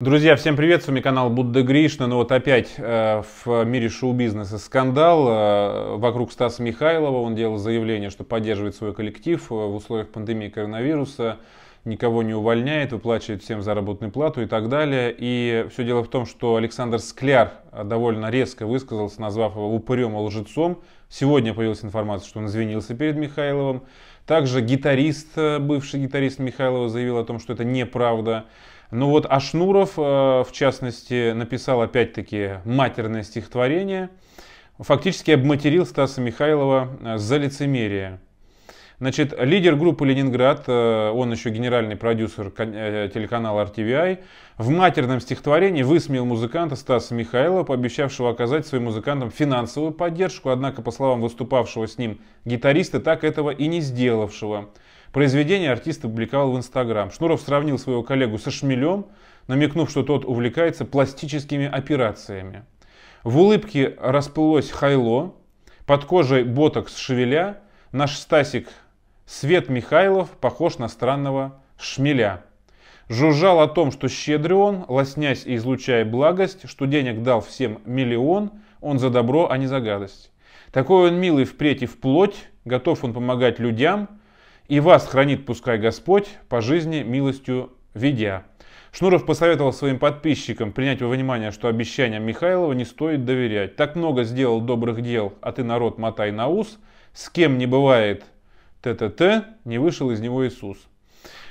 Друзья, всем привет, с вами канал Будда Гришна. Ну вот опять э, в мире шоу-бизнеса скандал э, вокруг Стаса Михайлова. Он делал заявление, что поддерживает свой коллектив э, в условиях пандемии коронавируса никого не увольняет, выплачивает всем заработную плату и так далее. И все дело в том, что Александр Скляр а, довольно резко высказался, назвав его упырем и лжецом. Сегодня появилась информация, что он извинился перед Михайловым. Также гитарист, э, бывший гитарист Михайлова заявил о том, что это неправда. Ну вот Ашнуров, э, в частности, написал опять-таки матерное стихотворение. Фактически обматерил Стаса Михайлова э, за лицемерие. Значит, лидер группы «Ленинград», э, он еще генеральный продюсер э, телеканала RTVI, в матерном стихотворении высмеял музыканта Стаса Михайлова, пообещавшего оказать своим музыкантам финансовую поддержку, однако, по словам выступавшего с ним гитариста, так этого и не сделавшего. Произведение артист публиковал в Инстаграм. Шнуров сравнил своего коллегу со Шмелем, намекнув, что тот увлекается пластическими операциями. В улыбке расплылось хайло, под кожей ботокс шевеля, наш Стасик Свет Михайлов похож на странного шмеля. Жужжал о том, что щедрый он, лоснясь и излучая благость, что денег дал всем миллион, он за добро, а не за гадость. Такой он милый впредь и вплоть, готов он помогать людям, и вас хранит пускай Господь, по жизни милостью ведя. Шнуров посоветовал своим подписчикам принять во внимание, что обещаниям Михайлова не стоит доверять. Так много сделал добрых дел, а ты народ мотай на ус, с кем не бывает – ТТТ, не вышел из него Иисус.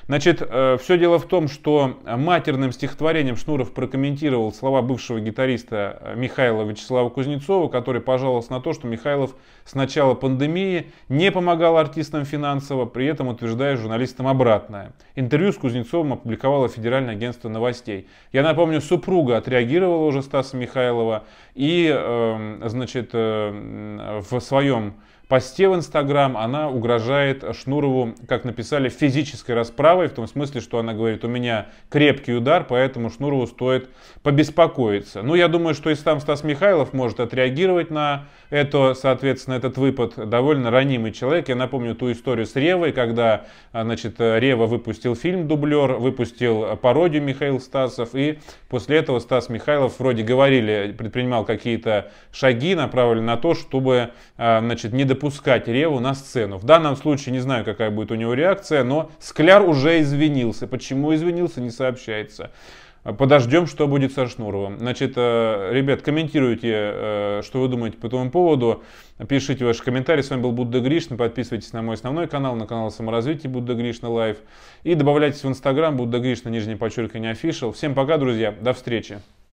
Значит, э, все дело в том, что матерным стихотворением Шнуров прокомментировал слова бывшего гитариста э, Михаила Вячеслава Кузнецова, который пожаловался на то, что Михайлов с начала пандемии не помогал артистам финансово, при этом утверждая журналистам обратное. Интервью с Кузнецовым опубликовало Федеральное агентство новостей. Я напомню, супруга отреагировала уже Стаса Михайлова и, эм, значит, э, в своем посте в Инстаграм она угрожает Шнурову, как написали, физической расправой, в том смысле, что она говорит, у меня крепкий удар, поэтому Шнурову стоит побеспокоиться. Ну, я думаю, что и сам Стас Михайлов может отреагировать на это, соответственно, этот выпад. Довольно ранимый человек. Я напомню ту историю с Ревой, когда, значит, Рева выпустил фильм «Дублер», выпустил пародию Михаил Стасов, и после этого Стас Михайлов вроде говорили, предпринимал какие-то шаги, направленные на то, чтобы, а, значит, не допустить допускать Реву на сцену. В данном случае не знаю, какая будет у него реакция, но Скляр уже извинился. Почему извинился, не сообщается. А, подождем, что будет со Шнуровым. Значит, э, ребят, комментируйте, э, что вы думаете по этому поводу. Пишите ваши комментарии. С вами был Будда Гришна. Подписывайтесь на мой основной канал, на канал саморазвития Будда Гришна Лайв. И добавляйтесь в Инстаграм Будда Гришна, нижнее подчеркивание, офишел. Всем пока, друзья. До встречи.